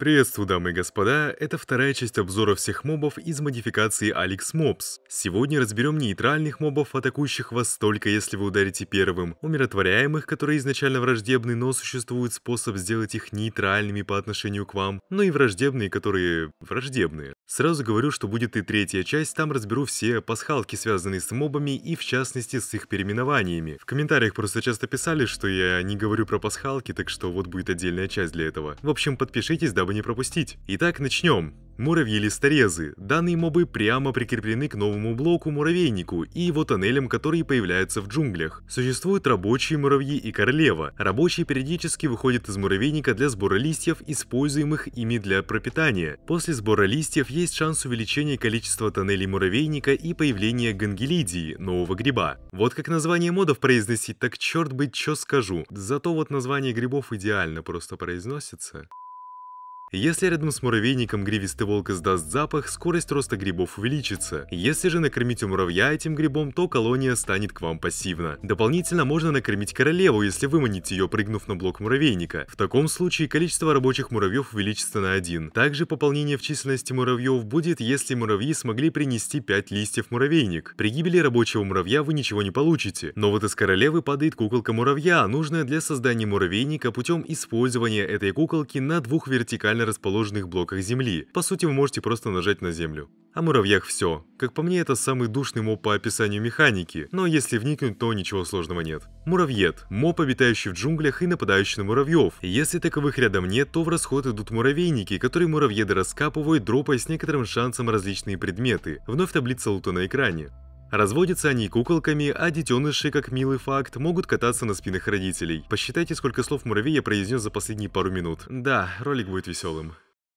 Приветствую, дамы и господа, это вторая часть обзора всех мобов из модификации Alex Mobs. Сегодня разберем нейтральных мобов, атакующих вас только если вы ударите первым, умиротворяемых, которые изначально враждебны, но существует способ сделать их нейтральными по отношению к вам, но и враждебные, которые враждебные. Сразу говорю, что будет и третья часть, там разберу все пасхалки, связанные с мобами и в частности с их переименованиями. В комментариях просто часто писали, что я не говорю про пасхалки, так что вот будет отдельная часть для этого. В общем, подпишитесь, дабы чтобы не пропустить. Итак, начнем. Муравьи-листорезы. Данные мобы прямо прикреплены к новому блоку муравейнику и его тоннелям, которые появляются в джунглях. Существуют рабочие муравьи и королева. Рабочие периодически выходят из муравейника для сбора листьев, используемых ими для пропитания. После сбора листьев есть шанс увеличения количества тоннелей муравейника и появления гангелидии, нового гриба. Вот как название модов произносить, так черт быть что скажу. Зато вот название грибов идеально просто произносится. Если рядом с муравейником гривистый волк издаст запах, скорость роста грибов увеличится. Если же накормите муравья этим грибом, то колония станет к вам пассивна. Дополнительно можно накормить королеву, если выманить ее, прыгнув на блок муравейника. В таком случае количество рабочих муравьев увеличится на один. Также пополнение в численности муравьев будет, если муравьи смогли принести 5 листьев муравейник. При гибели рабочего муравья вы ничего не получите. Но вот из королевы падает куколка муравья, нужная для создания муравейника путем использования этой куколки на двух вертикальных вертикально расположенных блоках земли. По сути, вы можете просто нажать на землю. О муравьях все. Как по мне, это самый душный моб по описанию механики, но если вникнуть, то ничего сложного нет. Муравьед – моб, обитающий в джунглях и нападающий на муравьев. Если таковых рядом нет, то в расход идут муравейники, которые муравьеды раскапывают, дропая с некоторым шансом различные предметы. Вновь таблица лута на экране. Разводятся они куколками, а детеныши, как милый факт, могут кататься на спинах родителей. Посчитайте, сколько слов муравей я произнес за последние пару минут. Да, ролик будет веселым.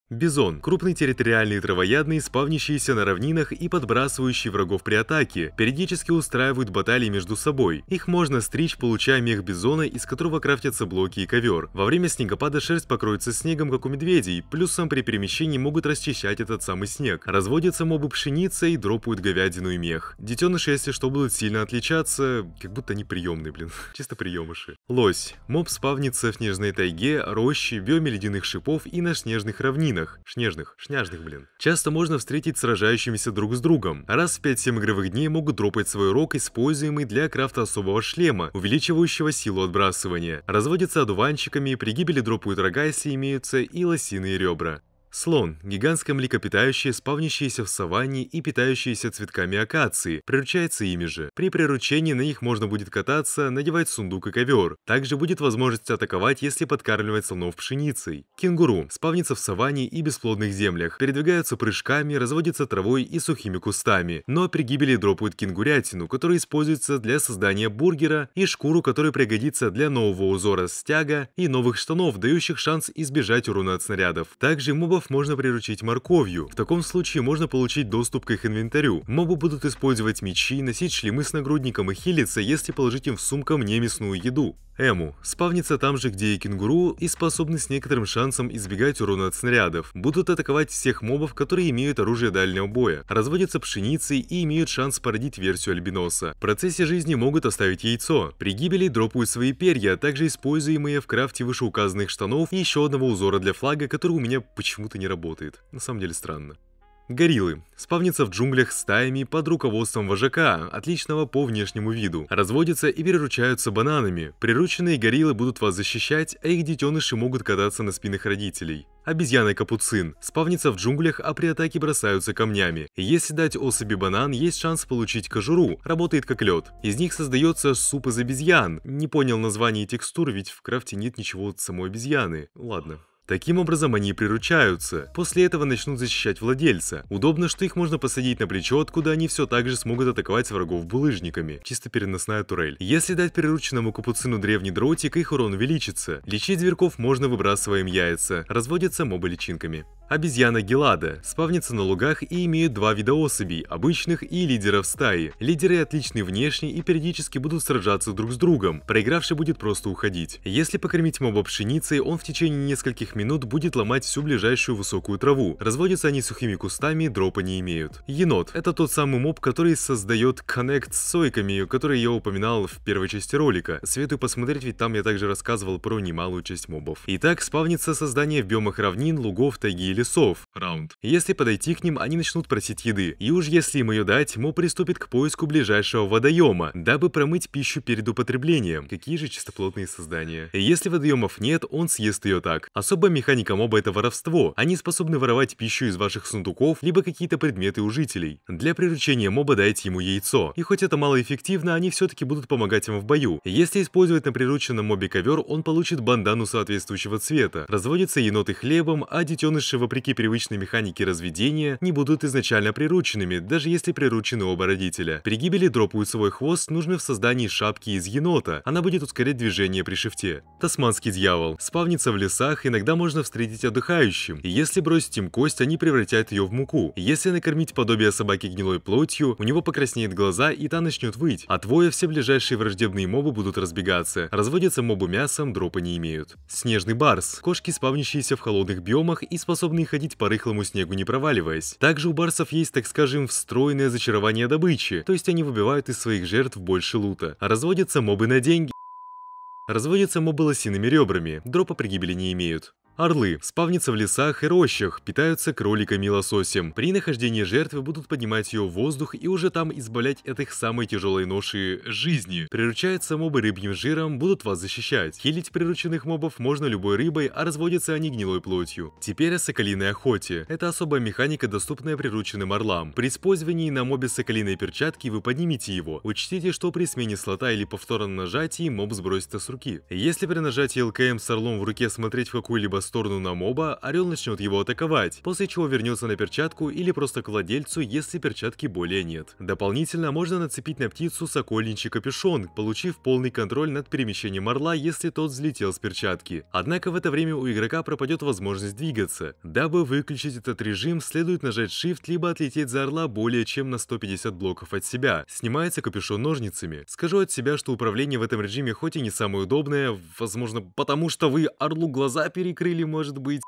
Бизон – крупный территориальный травоядный, спавнящийся на равнинах и подбрасывающий врагов при атаке, периодически устраивают баталии между собой. Их можно стричь, получая мех бизона, из которого крафтятся блоки и ковер. Во время снегопада шерсть покроется снегом, как у медведей, плюсом при перемещении могут расчищать этот самый снег. Разводятся мобы и дропают говядину и мех. Детеныши, если что, будут сильно отличаться, как будто они приемные, блин, чисто приемыши. Лось. Моб спавнится в снежной тайге, роще, биоме ледяных шипов и на снежных равнинах шнейнах, шнежных, шняжных, блин, часто можно встретить сражающимися друг с другом. Раз в 5-7 игровых дней могут дропать свой рог, используемый для крафта особого шлема, увеличивающего силу отбрасывания. Разводятся одуванчиками, при гибели дропают рога, если имеются, и лосиные ребра. Слон – гигантское млекопитающее, спавнящееся в саванне и питающееся цветками акации, приручается ими же. При приручении на них можно будет кататься, надевать сундук и ковер. Также будет возможность атаковать, если подкармливать слонов пшеницей. Кенгуру – спавнится в саванне и бесплодных землях, передвигаются прыжками, разводится травой и сухими кустами. Но при гибели дропают кенгурятину, которая используется для создания бургера, и шкуру, которая пригодится для нового узора стяга и новых штанов, дающих шанс избежать урона от снарядов. Также мобов мобов можно приручить морковью. В таком случае можно получить доступ к их инвентарю. Мобы будут использовать мечи, носить шлемы с нагрудником и хилиться, если положить им в сумку не мясную еду. Эму. Спавнится там же, где и кенгуру, и способны с некоторым шансом избегать урона от снарядов. Будут атаковать всех мобов, которые имеют оружие дальнего боя, разводятся пшеницей и имеют шанс породить версию альбиноса. В процессе жизни могут оставить яйцо. При гибели дропают свои перья, а также используемые в крафте вышеуказанных штанов и еще одного узора для флага, который у меня почему-то не работает. На самом деле странно. Гориллы. Спавнится в джунглях стаями под руководством вожака, отличного по внешнему виду. Разводятся и переручаются бананами. Прирученные гориллы будут вас защищать, а их детеныши могут кататься на спинах родителей. Обезьяны капуцин. Спавнится в джунглях, а при атаке бросаются камнями. Если дать особи банан, есть шанс получить кожуру. Работает как лед. Из них создается суп из обезьян. Не понял название и текстур, ведь в крафте нет ничего от самой обезьяны. Ладно. Таким образом они приручаются, после этого начнут защищать владельца. Удобно, что их можно посадить на плечо, откуда они все так же смогут атаковать врагов булыжниками. Чисто переносная турель. Если дать прирученному капуцину древний дротик, их урон увеличится. Лечить зверьков можно выбрасывая им яйца. Разводятся мобы личинками. Обезьяна гелада спавнится на лугах и имеет два вида особей, обычных и лидеров стаи. Лидеры отличны внешне и периодически будут сражаться друг с другом, проигравший будет просто уходить. Если покормить моба пшеницей, он в течение нескольких минут будет ломать всю ближайшую высокую траву. Разводятся они сухими кустами, дропа не имеют. Енот – это тот самый моб, который создает коннект с сойками, который я упоминал в первой части ролика. Советую посмотреть, ведь там я также рассказывал про немалую часть мобов. Итак, спавнится создание в биомах равнин, лугов, тайги и лесов весов, раунд. Если подойти к ним, они начнут просить еды, и уж если им ее дать, Мо приступит к поиску ближайшего водоема, дабы промыть пищу перед употреблением. Какие же чистоплотные создания. Если водоемов нет, он съест ее так. Особая механика моба это воровство. Они способны воровать пищу из ваших сундуков, либо какие-то предметы у жителей. Для приручения моба дайте ему яйцо. И хоть это малоэффективно, они все-таки будут помогать им в бою. Если использовать на прирученном мобе ковер, он получит бандану соответствующего цвета. Разводится еноты хлебом, а детеныши вопреки привычной механике разведения, не будут изначально прирученными, даже если приручены оба родителя. При гибели дропают свой хвост нужно в создании шапки из енота, она будет ускорять движение при шифте. Тасманский дьявол. Спавнится в лесах, иногда можно встретить отдыхающим, и если бросить им кость, они превратят ее в муку. Если накормить подобие собаки гнилой плотью, у него покраснеет глаза и та начнет выть. а воя все ближайшие враждебные мобы будут разбегаться, разводятся мобы мясом, дропы не имеют. Снежный барс. Кошки, спавнящиеся в холодных биомах и способны способные ходить по рыхлому снегу не проваливаясь. Также у барсов есть, так скажем, встроенное зачарование добычи, то есть они выбивают из своих жертв больше лута, а разводятся мобы на деньги. Разводятся мобы лосиными ребрами, дропа при гибели не имеют. Орлы спавнятся в лесах и рощах, питаются кроликами и лососем. При нахождении жертвы будут поднимать ее в воздух и уже там избавлять от их самой тяжелой ноши – жизни. Приручаются мобы рыбьим жиром, будут вас защищать. Хилить прирученных мобов можно любой рыбой, а разводятся они гнилой плотью. Теперь о соколиной охоте. Это особая механика, доступная прирученным орлам. При использовании на мобе соколиной перчатки вы поднимите его. Учтите, что при смене слота или повторном нажатии моб сбросится с руки. Если при нажатии ЛКМ с орлом в руке смотреть в какую-либо сторону на моба, орел начнет его атаковать, после чего вернется на перчатку или просто к владельцу, если перчатки более нет. Дополнительно можно нацепить на птицу сокольничий капюшон, получив полный контроль над перемещением орла, если тот взлетел с перчатки. Однако в это время у игрока пропадет возможность двигаться. Дабы выключить этот режим, следует нажать Shift, либо отлететь за орла более чем на 150 блоков от себя. Снимается капюшон ножницами. Скажу от себя, что управление в этом режиме хоть и не самое удобное, возможно потому, что вы орлу глаза перекрыли, или, может быть,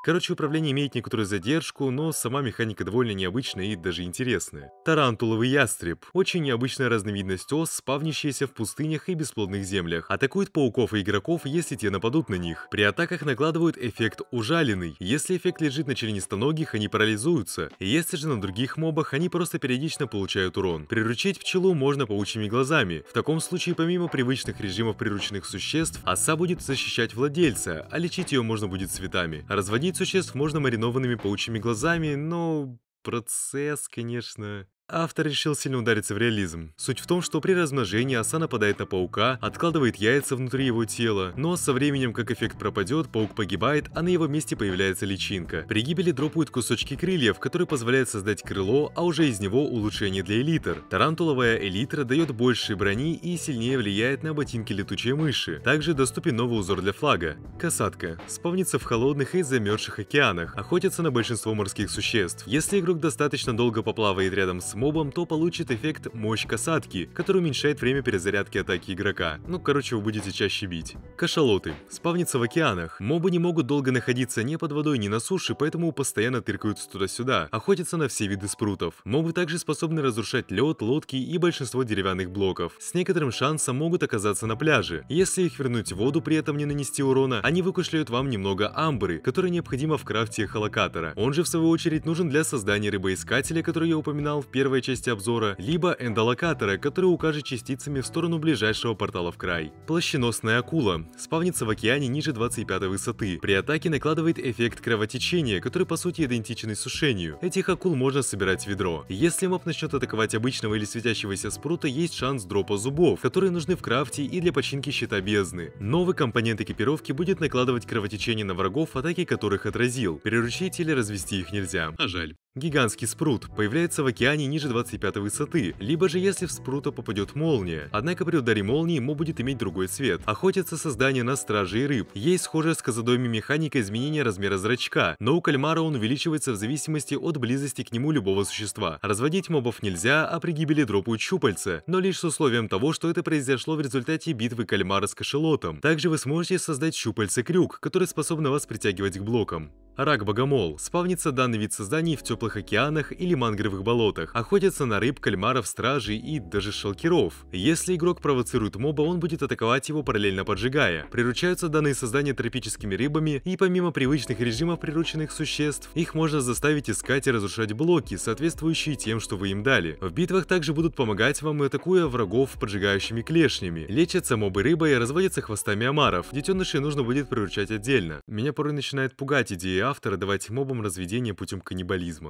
Короче, управление имеет некоторую задержку, но сама механика довольно необычная и даже интересная. Тарантуловый ястреб – очень необычная разновидность ос, спавнящаяся в пустынях и бесплодных землях. Атакует пауков и игроков, если те нападут на них. При атаках накладывают эффект «ужаленный». Если эффект лежит на членистоногих, они парализуются. Если же на других мобах, они просто периодично получают урон. Приручить пчелу можно паучьими глазами. В таком случае, помимо привычных режимов прирученных существ, оса будет защищать владельца, а лечить ее можно будет цветами. Разводить таких существ можно маринованными паучьими глазами, но процесс, конечно... Автор решил сильно удариться в реализм. Суть в том, что при размножении оса нападает на паука, откладывает яйца внутри его тела, но со временем, как эффект пропадет, паук погибает, а на его месте появляется личинка. При гибели дропают кусочки крыльев, которые позволяют создать крыло, а уже из него улучшение для элитр. Тарантуловая элитра дает больше брони и сильнее влияет на ботинки летучей мыши. Также доступен новый узор для флага. Касатка. Спавнится в холодных и замерзших океанах, охотится на большинство морских существ. Если игрок достаточно долго поплавает рядом с мобом, то получит эффект мощь касатки, который уменьшает время перезарядки атаки игрока. Ну, короче, вы будете чаще бить. Кашалоты. Спавнится в океанах. Мобы не могут долго находиться ни под водой, ни на суше, поэтому постоянно тыркаются туда-сюда, охотятся на все виды спрутов. Мобы также способны разрушать лед, лодки и большинство деревянных блоков. С некоторым шансом могут оказаться на пляже. Если их вернуть в воду, при этом не нанести урона, они выкушляют вам немного амбры, которая необходима в крафте эхолокатора. Он же, в свою очередь, нужен для создания рыбоискателя, который я упоминал в первом первой части обзора, либо эндолокаторы, которые укажут частицами в сторону ближайшего портала в край. Плащеносная акула спавнится в океане ниже 25 высоты. При атаке накладывает эффект кровотечения, который по сути идентичен иссушению. Этих акул можно собирать в ведро. Если моб начнет атаковать обычного или светящегося спрута, есть шанс дропа зубов, которые нужны в крафте и для починки щита бездны. Новый компонент экипировки будет накладывать кровотечение на врагов, атаки которых отразил. Приручить или развести их нельзя. А жаль. Гигантский спрут появляется в океане ниже 25 высоты, либо же если в спрута попадет молния. Однако при ударе молнии ему будет иметь другой цвет. Охотятся создание на стражей рыб. Есть схожая с козадоми механика изменения размера зрачка, но у кальмара он увеличивается в зависимости от близости к нему любого существа. Разводить мобов нельзя, а при гибели дропают щупальца, но лишь с условием того, что это произошло в результате битвы кальмара с кошелотом. Также вы сможете создать щупальце-крюк, который способен вас притягивать к блокам. Рак-богомол. Спавнится данный вид созданий в теплом теплых океанах или мангровых болотах, охотятся на рыб, кальмаров, стражей и даже шелкеров. Если игрок провоцирует моба, он будет атаковать его параллельно поджигая. Приручаются данные создания тропическими рыбами, и помимо привычных режимов прирученных существ, их можно заставить искать и разрушать блоки, соответствующие тем, что вы им дали. В битвах также будут помогать вам, атакуя врагов поджигающими клешнями. Лечатся мобы рыбой и разводятся хвостами омаров. Детенышей нужно будет приручать отдельно. Меня порой начинает пугать идея автора давать мобам разведение путем каннибализма.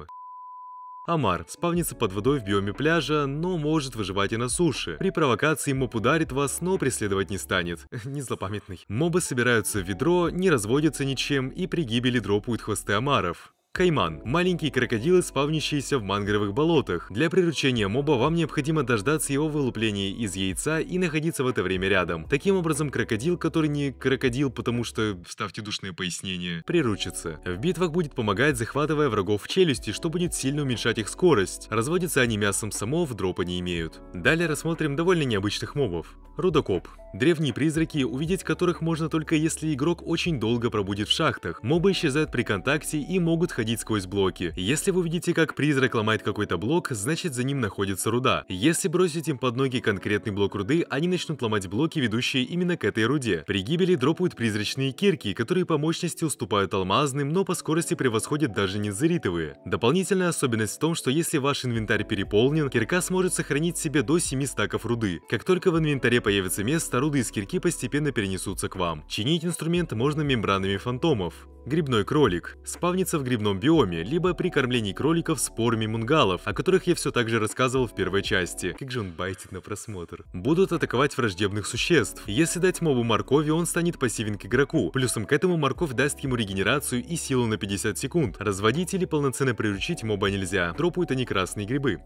Амар спавнится под водой в биоме пляжа, но может выживать и на суше. При провокации моб ударит вас, но преследовать не станет. не злопамятный. Мобы собираются в ведро, не разводятся ничем и при гибели дропают хвосты омаров. Кайман – Маленький крокодил, спавнящийся в мангровых болотах. Для приручения моба вам необходимо дождаться его вылупления из яйца и находиться в это время рядом. Таким образом, крокодил, который не крокодил, потому что, вставьте душные пояснения, приручится. В битвах будет помогать, захватывая врагов в челюсти, что будет сильно уменьшать их скорость. Разводятся они мясом само в дропа не имеют. Далее рассмотрим довольно необычных мобов. Рудокоп. Древние призраки, увидеть которых можно только если игрок очень долго пробудет в шахтах. Мобы исчезают при контакте и могут ходить сквозь блоки. Если вы видите, как призрак ломает какой-то блок, значит за ним находится руда. Если бросить им под ноги конкретный блок руды, они начнут ломать блоки, ведущие именно к этой руде. При гибели дропают призрачные кирки, которые по мощности уступают алмазным, но по скорости превосходят даже незеритовые. Дополнительная особенность в том, что если ваш инвентарь переполнен, кирка сможет сохранить себе до 7 стаков руды. Как только в инвентаре появится место, Руды из кирки постепенно перенесутся к вам. Чинить инструмент можно мембранами фантомов. Грибной кролик. Спавнится в грибном биоме, либо при кормлении кроликов спорами мунгалов, о которых я все так же рассказывал в первой части. Как же он байтит на просмотр. Будут атаковать враждебных существ. Если дать мобу моркови, он станет пассивен к игроку. Плюсом к этому морковь даст ему регенерацию и силу на 50 секунд. Разводить или полноценно приручить моба нельзя. Дропают они красные грибы.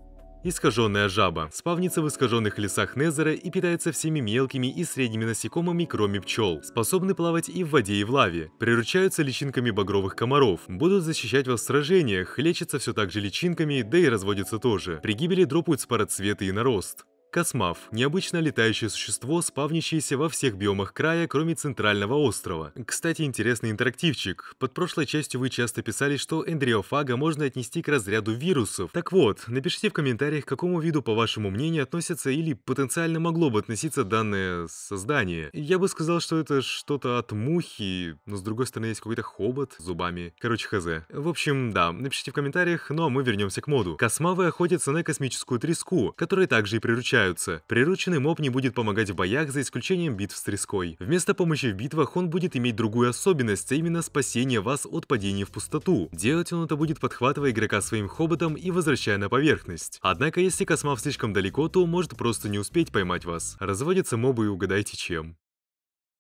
Искаженная жаба. Спавнится в искаженных лесах Незера и питается всеми мелкими и средними насекомыми, кроме пчел. Способны плавать и в воде, и в лаве. Приручаются личинками багровых комаров. Будут защищать вас в сражениях, лечатся все так же личинками, да и разводятся тоже. При гибели дропают спороцветы и нарост. Космав – необычно летающее существо, спавнящееся во всех биомах края, кроме центрального острова. Кстати, интересный интерактивчик. Под прошлой частью вы часто писали, что эндриофага можно отнести к разряду вирусов. Так вот, напишите в комментариях, к какому виду, по вашему мнению, относится или потенциально могло бы относиться данное создание. Я бы сказал, что это что-то от мухи, но с другой стороны есть какой-то хобот с зубами. Короче, хз. В общем, да, напишите в комментариях, ну а мы вернемся к моду. Космавы охотятся на космическую треску, которая также и приручает сражаются. Прирученный моб не будет помогать в боях за исключением битв с треской. Вместо помощи в битвах он будет иметь другую особенность, а именно спасение вас от падения в пустоту. Делать он это будет подхватывая игрока своим хоботом и возвращая на поверхность. Однако, если космав слишком далеко, то может просто не успеть поймать вас. Разводятся мобы и угадайте чем.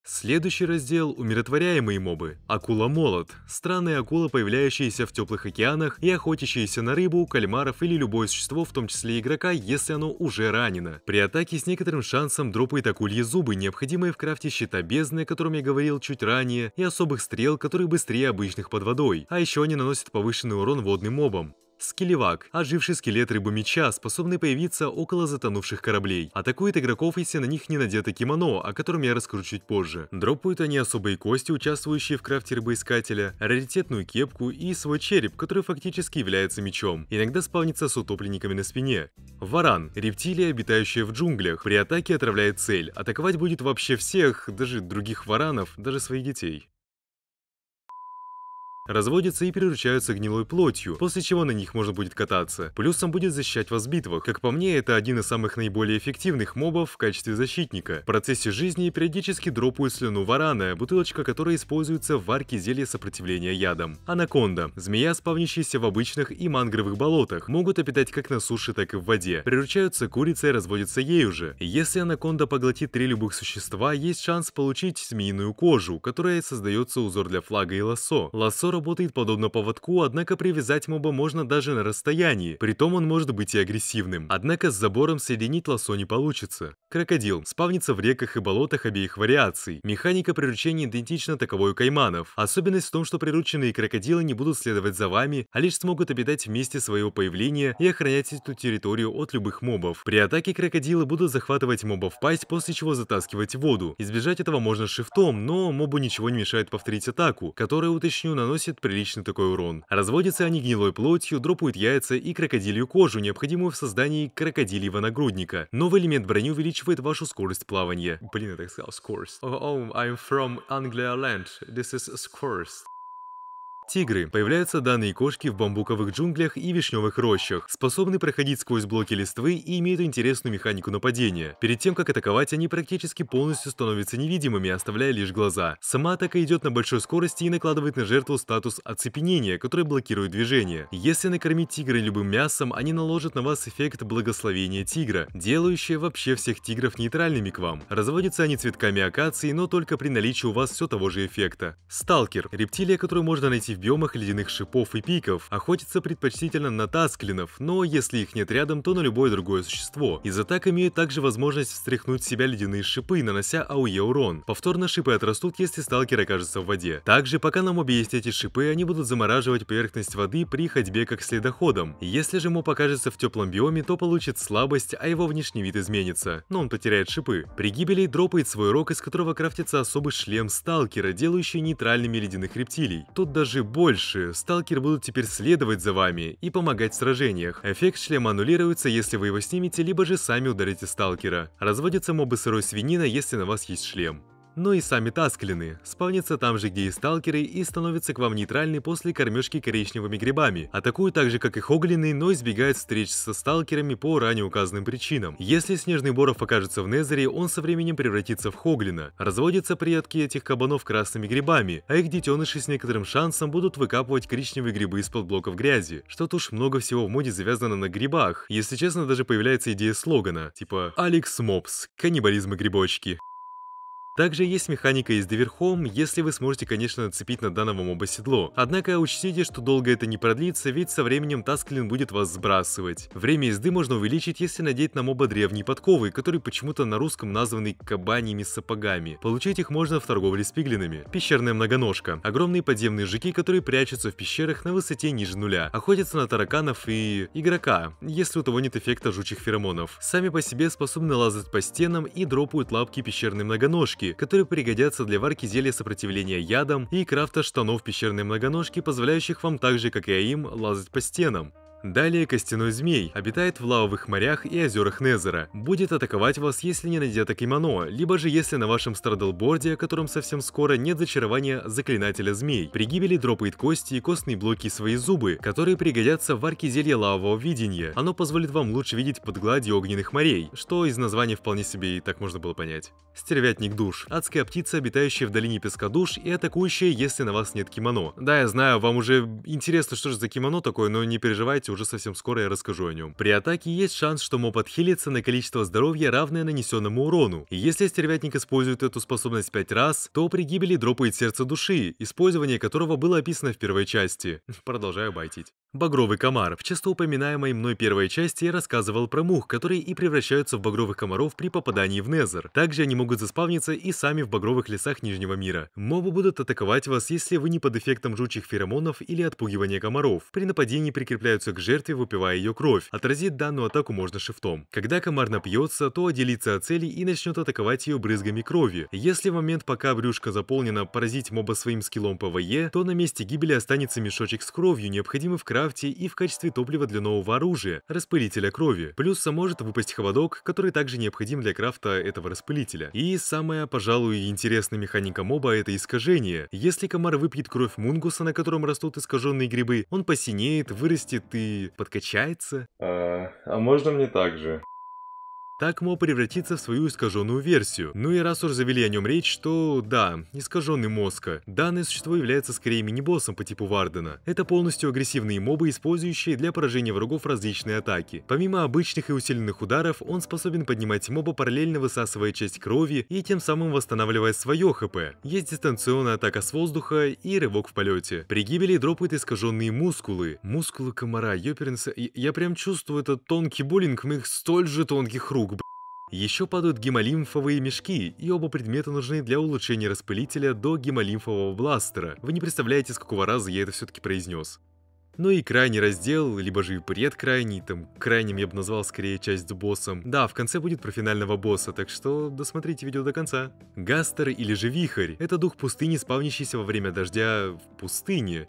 Следующий раздел – умиротворяемые мобы. Акула-молот – Странная акула, появляющаяся в теплых океанах и охотящаяся на рыбу, кальмаров или любое существо, в том числе игрока, если оно уже ранено. При атаке с некоторым шансом дропает акульи зубы, необходимые в крафте щита бездны, о котором я говорил чуть ранее, и особых стрел, которые быстрее обычных под водой. А еще они наносят повышенный урон водным мобам. Скелевак, оживший скелет рыбы меча, способный появиться около затонувших кораблей. Атакует игроков, если на них не надето кимоно, о котором я расскажу чуть позже. Дропают они особые кости, участвующие в крафте рыбоискателя, раритетную кепку и свой череп, который фактически является мечом. Иногда спавнится с утопленниками на спине. Варан – рептилия, обитающая в джунглях. При атаке отравляет цель. Атаковать будет вообще всех, даже других варанов, даже своих детей разводятся и приручаются гнилой плотью, после чего на них можно будет кататься. Плюсом будет защищать вас в битвах. Как по мне, это один из самых наиболее эффективных мобов в качестве защитника. В процессе жизни периодически дропают слюну варана, бутылочка которой используется в варке зелья сопротивления ядам. Анаконда. Змея, спавнящаяся в обычных и мангровых болотах, могут опитать как на суше, так и в воде. Приручаются курицей и разводятся ею же. Если анаконда поглотит три любых существа, есть шанс получить змеиную кожу, которая создается узор для флага и лосо. Лосо работает подобно поводку, однако привязать моба можно даже на расстоянии, притом он может быть и агрессивным. Однако с забором соединить лосо не получится. Крокодил спавнится в реках и болотах обеих вариаций. Механика приручения идентична таковой у кайманов. Особенность в том, что прирученные крокодилы не будут следовать за вами, а лишь смогут обитать вместе своего появления и охранять эту территорию от любых мобов. При атаке крокодилы будут захватывать моба в пасть, после чего затаскивать в воду. Избежать этого можно шифтом, но мобу ничего не мешает повторить атаку, которая, уточню, наносит наносит приличный такой урон. Разводятся они гнилой плотью, дропают яйца и крокодилью кожу, необходимую в создании крокодильего нагрудника. Новый элемент брони увеличивает вашу скорость плавания. Блин, я так сказал, скорость. Oh, oh, I'm from Anglia land. This is скорость. Тигры. Появляются данные кошки в бамбуковых джунглях и вишневых рощах, способны проходить сквозь блоки листвы и имеют интересную механику нападения. Перед тем, как атаковать, они практически полностью становятся невидимыми, оставляя лишь глаза. Сама атака идет на большой скорости и накладывает на жертву статус оцепенения, который блокирует движение. Если накормить тигры любым мясом, они наложат на вас эффект благословения тигра, делающее вообще всех тигров нейтральными к вам. Разводятся они цветками акации, но только при наличии у вас все того же эффекта. Сталкер. Рептилия, которую можно найти в биомах ледяных шипов и пиков. Охотятся предпочтительно на тасклинов, но если их нет рядом, то на любое другое существо. Из атак имеют также возможность встряхнуть с себя ледяные шипы, нанося АУЕ урон. Повторно шипы отрастут, если сталкер окажется в воде. Также, пока на мобе есть эти шипы, они будут замораживать поверхность воды при ходьбе как следоходом. Если же моб окажется в теплом биоме, то получит слабость, а его внешний вид изменится, но он потеряет шипы. При гибели дропает свой рог, из которого крафтится особый шлем сталкера, делающий нейтральными ледяных рептилий. Тут даже больше. Сталкеры будут теперь следовать за вами и помогать в сражениях. Эффект шлема аннулируется, если вы его снимете, либо же сами ударите сталкера. Разводятся мобы сырой свинина, если на вас есть шлем но и сами таскелины. Спавнятся там же, где и сталкеры, и становятся к вам нейтральны после кормежки коричневыми грибами. Атакуют так же, как и хоглины, но избегают встреч со сталкерами по ранее указанным причинам. Если снежный боров окажется в Незере, он со временем превратится в хоглина. Разводятся предки этих кабанов красными грибами, а их детеныши с некоторым шансом будут выкапывать коричневые грибы из-под блоков грязи. Что-то уж много всего в моде завязано на грибах. Если честно, даже появляется идея слогана, типа «Алекс Мопс, каннибализм и грибочки». Также есть механика езды верхом, если вы сможете, конечно, нацепить на данного моба седло. Однако учтите, что долго это не продлится, ведь со временем Тасклин будет вас сбрасывать. Время езды можно увеличить, если надеть на моба древние подковы, которые почему-то на русском названы кабаньями сапогами. Получить их можно в торговле с пиглинами. Пещерная многоножка. Огромные подземные жуки, которые прячутся в пещерах на высоте ниже нуля. Охотятся на тараканов и... игрока, если у того нет эффекта жучих феромонов. Сами по себе способны лазать по стенам и дропают лапки пещерной многоножки штуки, которые пригодятся для варки зелья сопротивления ядам и крафта штанов пещерной многоножки, позволяющих вам так же, как и им, лазать по стенам. Далее костяной змей обитает в лавовых морях и озерах Незера. Будет атаковать вас, если не найдет акимано, либо же если на вашем страдлборде, о котором совсем скоро нет зачарования заклинателя змей. При гибели дропает кости и костные блоки свои зубы, которые пригодятся в арке зелья лавового видения. Оно позволит вам лучше видеть под гладью огненных морей, что из названия вполне себе и так можно было понять. Стервятник душ. Адская птица, обитающая в долине песка душ и атакующая, если на вас нет кимоно. Да, я знаю, вам уже интересно, что же за кимоно такое, но не переживайте, уже совсем скоро я расскажу о нем. При атаке есть шанс, что моб отхилится на количество здоровья, равное нанесенному урону. И если стервятник использует эту способность 5 раз, то при гибели дропает сердце души, использование которого было описано в первой части. Продолжаю байтить. Багровый комар. В часто упоминаемой мной первой части я рассказывал про мух, которые и превращаются в багровых комаров при попадании в Незер. Также они могут заспавниться и сами в багровых лесах Нижнего мира. Мобы будут атаковать вас, если вы не под эффектом жучих феромонов или отпугивания комаров. При нападении прикрепляются к жертве, выпивая ее кровь. Отразить данную атаку можно шифтом. Когда комар напьется, то отделится от цели и начнет атаковать ее брызгами крови. Если в момент, пока брюшка заполнена, поразить моба своим скиллом ПВЕ, то на месте гибели останется мешочек с кровью, необходимый в красном крафте и в качестве топлива для нового оружия, распылителя крови. плюс может выпасть холодок, который также необходим для крафта этого распылителя. И самая, пожалуй, интересная механика моба – это искажение. Если комар выпьет кровь мунгуса, на котором растут искаженные грибы, он посинеет, вырастет и подкачается. А, а можно мне так же? Так Мо превратится в свою искаженную версию. Ну и раз уж завели о нем речь, то да, искаженный мозг. Данное существо является скорее мини-боссом по типу Вардена. Это полностью агрессивные мобы, использующие для поражения врагов различные атаки. Помимо обычных и усиленных ударов, он способен поднимать моба, параллельно высасывая часть крови и тем самым восстанавливая свое хп. Есть дистанционная атака с воздуха и рывок в полете. При гибели дропают искаженные мускулы. Мускулы комара, ёпернса, я прям чувствую этот тонкий буллинг моих столь же тонких рук. Еще падают гемолимфовые мешки, и оба предмета нужны для улучшения распылителя до гемолимфового бластера. Вы не представляете, с какого раза я это все-таки произнес. Ну и крайний раздел, либо же и предкрайний, там крайним я бы назвал скорее часть с боссом. Да, в конце будет про финального босса, так что досмотрите видео до конца. Гастер или же Вихрь – это дух пустыни, спавнящийся во время дождя в пустыне.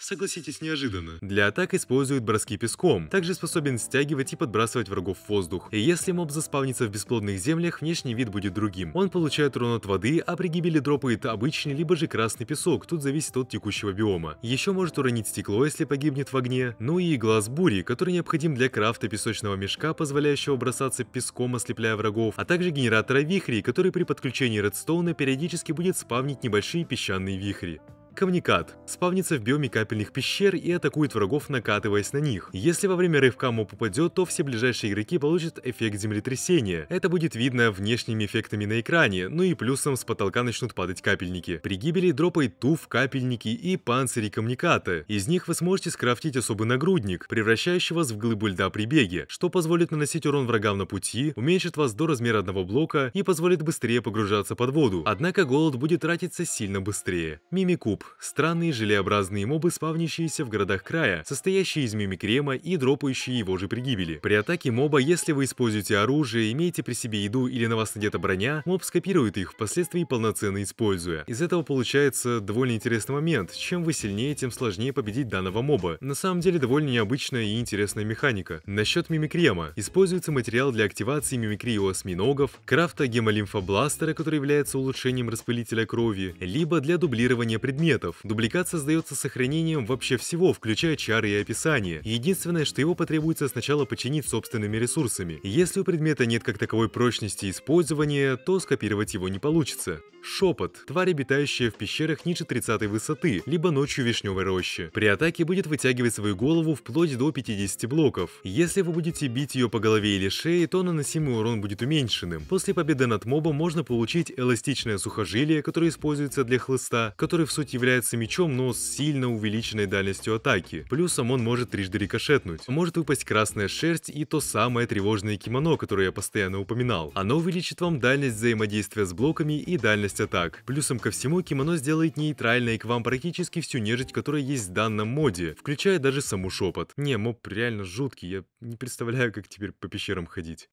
Согласитесь, неожиданно. Для атак используют броски песком. Также способен стягивать и подбрасывать врагов в воздух. И если моб заспавнится в бесплодных землях, внешний вид будет другим. Он получает урон от воды, а при гибели дропает обычный либо же красный песок, тут зависит от текущего биома. Еще может уронить стекло, если погибнет в огне. Ну и глаз бури, который необходим для крафта песочного мешка, позволяющего бросаться песком, ослепляя врагов, а также генератора вихрей, который при подключении редстоуна периодически будет спавнить небольшие песчаные вихри. Камникат. Спавнится в биоме капельных пещер и атакует врагов, накатываясь на них. Если во время рывка моб попадет, то все ближайшие игроки получат эффект землетрясения. Это будет видно внешними эффектами на экране, ну и плюсом с потолка начнут падать капельники. При гибели дропает туф, капельники и панцири камниката. Из них вы сможете скрафтить особый нагрудник, превращающий вас в глыбу льда при беге, что позволит наносить урон врагам на пути, уменьшит вас до размера одного блока и позволит быстрее погружаться под воду. Однако голод будет тратиться сильно быстрее. Мимикуб странные желеобразные мобы, спавнящиеся в городах края, состоящие из мимикрема и дропающие его же при гибели. При атаке моба, если вы используете оружие, имеете при себе еду или на вас надета броня, моб скопирует их, впоследствии полноценно используя. Из этого получается довольно интересный момент. Чем вы сильнее, тем сложнее победить данного моба. На самом деле довольно необычная и интересная механика. Насчет мимикрема. Используется материал для активации мимикрии у осьминогов, крафта гемолимфобластера, который является улучшением распылителя крови, либо для дублирования предметов предметов. Дубликат создается сохранением вообще всего, включая чары и описание. Единственное, что его потребуется сначала починить собственными ресурсами. Если у предмета нет как таковой прочности использования, то скопировать его не получится. Шепот. Тварь, обитающая в пещерах ниже 30 высоты, либо ночью вишневой рощи. При атаке будет вытягивать свою голову вплоть до 50 блоков. Если вы будете бить ее по голове или шее, то наносимый урон будет уменьшенным. После победы над мобом можно получить эластичное сухожилие, которое используется для хлыста, который в сути является мечом, но с сильно увеличенной дальностью атаки. Плюсом он может трижды рикошетнуть. Может выпасть красная шерсть и то самое тревожное кимоно, которое я постоянно упоминал. Оно увеличит вам дальность взаимодействия с блоками и дальность атак. Плюсом ко всему кимоно сделает нейтральной к вам практически всю нежить, которая есть в данном моде, включая даже саму шепот. Не, моб реально жуткий, я не представляю, как теперь по пещерам ходить.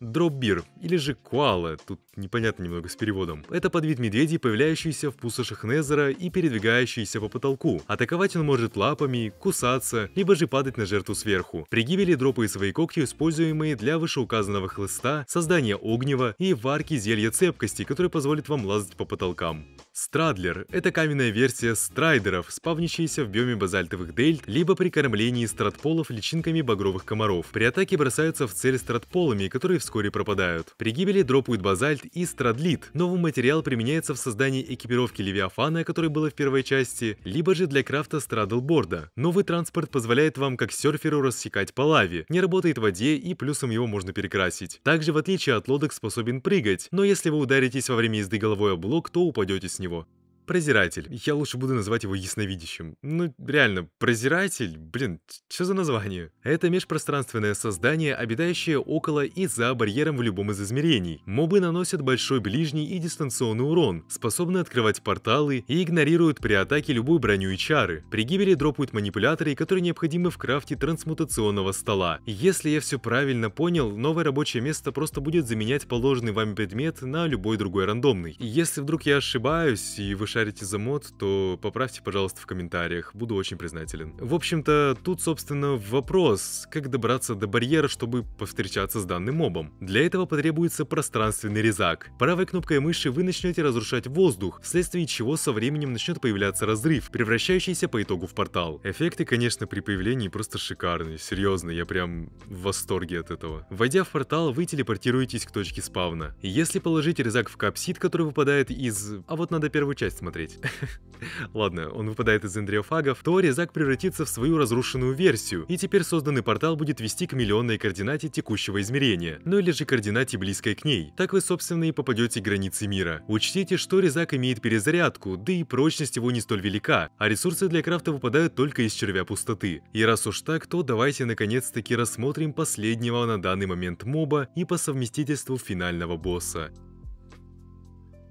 Дроббир, или же куала, тут непонятно немного с переводом. Это подвид медведей, появляющийся в пустошах Незера и передвигающийся по потолку. Атаковать он может лапами, кусаться, либо же падать на жертву сверху. При гибели дропает свои когти, используемые для вышеуказанного хлыста, создания огнева и варки зелья цепкости, которое позволит вам лазать по потолкам. Страдлер – это каменная версия страйдеров, спавнящиеся в биоме базальтовых дельт, либо при кормлении стратполов личинками багровых комаров. При атаке бросаются в цель стратполами, которые вскоре пропадают. При гибели дропают базальт и страдлит. Новый материал применяется в создании экипировки Левиафана, которая была в первой части, либо же для крафта страдлборда. Новый транспорт позволяет вам как серферу рассекать по лаве, не работает в воде и плюсом его можно перекрасить. Также в отличие от лодок способен прыгать, но если вы ударитесь во время езды головой о блок, то упадете с него него прозиратель. Я лучше буду называть его ясновидящим. Ну, реально, прозиратель? Блин, что за название? Это межпространственное создание, обитающее около и за барьером в любом из измерений. Мобы наносят большой ближний и дистанционный урон, способны открывать порталы и игнорируют при атаке любую броню и чары. При гибели дропают манипуляторы, которые необходимы в крафте трансмутационного стола. Если я все правильно понял, новое рабочее место просто будет заменять положенный вами предмет на любой другой рандомный. Если вдруг я ошибаюсь и выше шарите за мод, то поправьте, пожалуйста, в комментариях. Буду очень признателен. В общем-то, тут, собственно, вопрос, как добраться до барьера, чтобы повстречаться с данным мобом. Для этого потребуется пространственный резак. Правой кнопкой мыши вы начнете разрушать воздух, вследствие чего со временем начнет появляться разрыв, превращающийся по итогу в портал. Эффекты, конечно, при появлении просто шикарные. Серьезно, я прям в восторге от этого. Войдя в портал, вы телепортируетесь к точке спавна. Если положить резак в капсид, который выпадает из... А вот надо первую часть смотреть смотреть. Ладно, он выпадает из эндриофагов, то резак превратится в свою разрушенную версию, и теперь созданный портал будет вести к миллионной координате текущего измерения, ну или же координате близкой к ней. Так вы, собственно, и попадете к границе мира. Учтите, что резак имеет перезарядку, да и прочность его не столь велика, а ресурсы для крафта выпадают только из червя пустоты. И раз уж так, то давайте наконец-таки рассмотрим последнего на данный момент моба и по совместительству финального босса.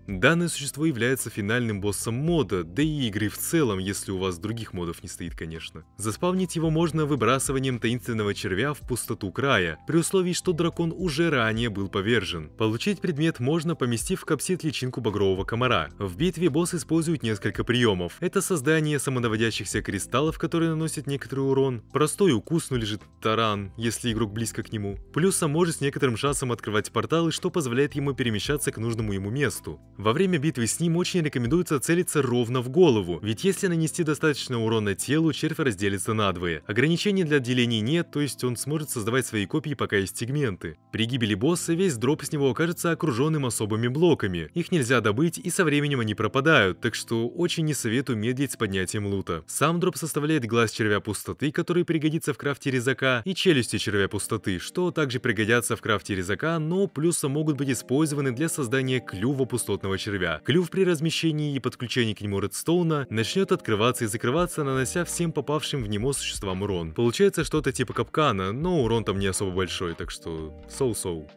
Данное существо является финальным боссом мода, да и игры в целом, если у вас других модов не стоит, конечно. Заспавнить его можно выбрасыванием таинственного червя в пустоту края, при условии, что дракон уже ранее был повержен. Получить предмет можно, поместив в капсит личинку багрового комара. В битве босс использует несколько приемов. Это создание самонаводящихся кристаллов, которые наносят некоторый урон, простой укус, ну лежит таран, если игрок близко к нему, плюс сам может с некоторым шансом открывать порталы, что позволяет ему перемещаться к нужному ему месту. Во время битвы с ним очень рекомендуется целиться ровно в голову, ведь если нанести достаточно урона телу, червь разделится надвое. Ограничений для делений нет, то есть он сможет создавать свои копии, пока есть сегменты. При гибели босса весь дроп с него окажется окруженным особыми блоками. Их нельзя добыть и со временем они пропадают, так что очень не советую медлить с поднятием лута. Сам дроп составляет глаз червя пустоты, который пригодится в крафте резака, и челюсти червя пустоты, что также пригодятся в крафте резака, но плюсом могут быть использованы для создания клюва пустоты красного червя. Клюв при размещении и подключении к нему редстоуна начнет открываться и закрываться, нанося всем попавшим в него существам урон. Получается что-то типа капкана, но урон там не особо большой, так что соу-соу. So -so.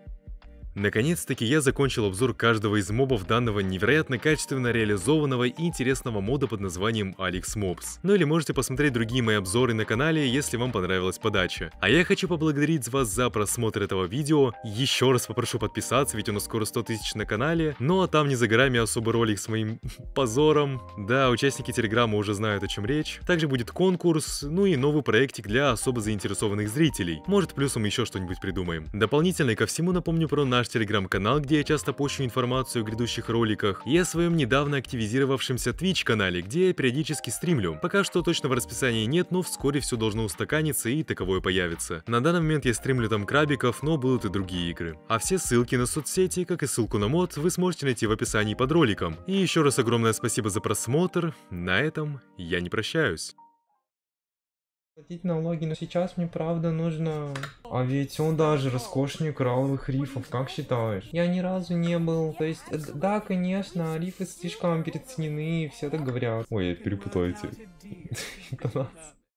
Наконец-таки я закончил обзор каждого из мобов данного невероятно качественно реализованного и интересного мода под названием Alex Mobs. Ну или можете посмотреть другие мои обзоры на канале, если вам понравилась подача. А я хочу поблагодарить вас за просмотр этого видео, еще раз попрошу подписаться, ведь у нас скоро 100 тысяч на канале, ну а там не за горами особый ролик с моим позором. Да, участники Телеграма уже знают о чем речь. Также будет конкурс, ну и новый проектик для особо заинтересованных зрителей. Может плюсом еще что-нибудь придумаем. Дополнительно ко всему напомню про наш телеграм-канал, где я часто пощу информацию о грядущих роликах, и о своем недавно активизировавшемся Twitch-канале, где я периодически стримлю. Пока что точно в расписании нет, но вскоре все должно устаканиться и таковое появится. На данный момент я стримлю там крабиков, но будут и другие игры. А все ссылки на соцсети, как и ссылку на мод, вы сможете найти в описании под роликом. И еще раз огромное спасибо за просмотр, на этом я не прощаюсь. Платить налоги, но сейчас мне правда нужно... А ведь он даже роскошнее коралловых рифов, как считаешь? Я ни разу не был, то есть... Э, да, конечно, рифы слишком переоценены, все так говорят. Ой, я перепутал эти